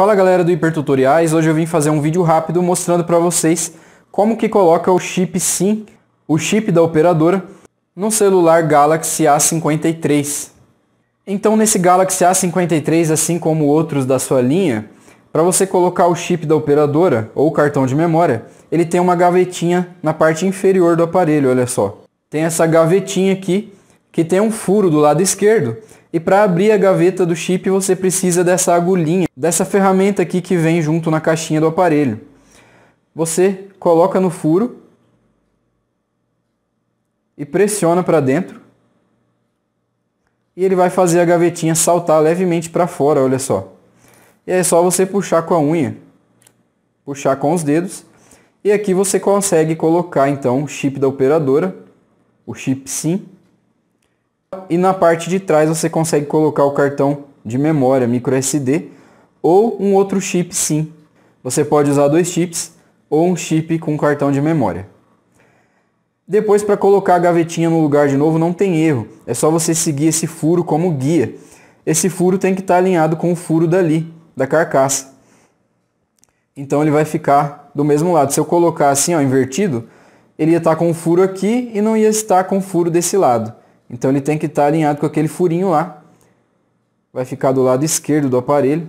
Fala galera do Hipertutoriais, hoje eu vim fazer um vídeo rápido mostrando para vocês como que coloca o chip SIM, o chip da operadora, no celular Galaxy A53. Então nesse Galaxy A53, assim como outros da sua linha, para você colocar o chip da operadora ou cartão de memória, ele tem uma gavetinha na parte inferior do aparelho, olha só. Tem essa gavetinha aqui que tem um furo do lado esquerdo. E para abrir a gaveta do chip você precisa dessa agulhinha, dessa ferramenta aqui que vem junto na caixinha do aparelho. Você coloca no furo e pressiona para dentro. E ele vai fazer a gavetinha saltar levemente para fora, olha só. E é só você puxar com a unha, puxar com os dedos. E aqui você consegue colocar então o chip da operadora, o chip SIM, e na parte de trás você consegue colocar o cartão de memória micro SD ou um outro chip SIM. Você pode usar dois chips ou um chip com cartão de memória. Depois para colocar a gavetinha no lugar de novo não tem erro, é só você seguir esse furo como guia. Esse furo tem que estar tá alinhado com o furo dali, da carcaça. Então ele vai ficar do mesmo lado. Se eu colocar assim, ó, invertido, ele ia estar tá com o furo aqui e não ia estar com o furo desse lado. Então ele tem que estar tá alinhado com aquele furinho lá. Vai ficar do lado esquerdo do aparelho.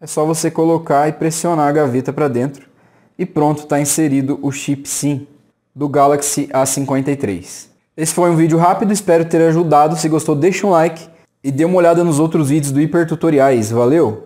É só você colocar e pressionar a gaveta para dentro. E pronto, está inserido o chip SIM do Galaxy A53. Esse foi um vídeo rápido, espero ter ajudado. Se gostou, deixa um like e dê uma olhada nos outros vídeos do Hiper Tutoriais. Valeu!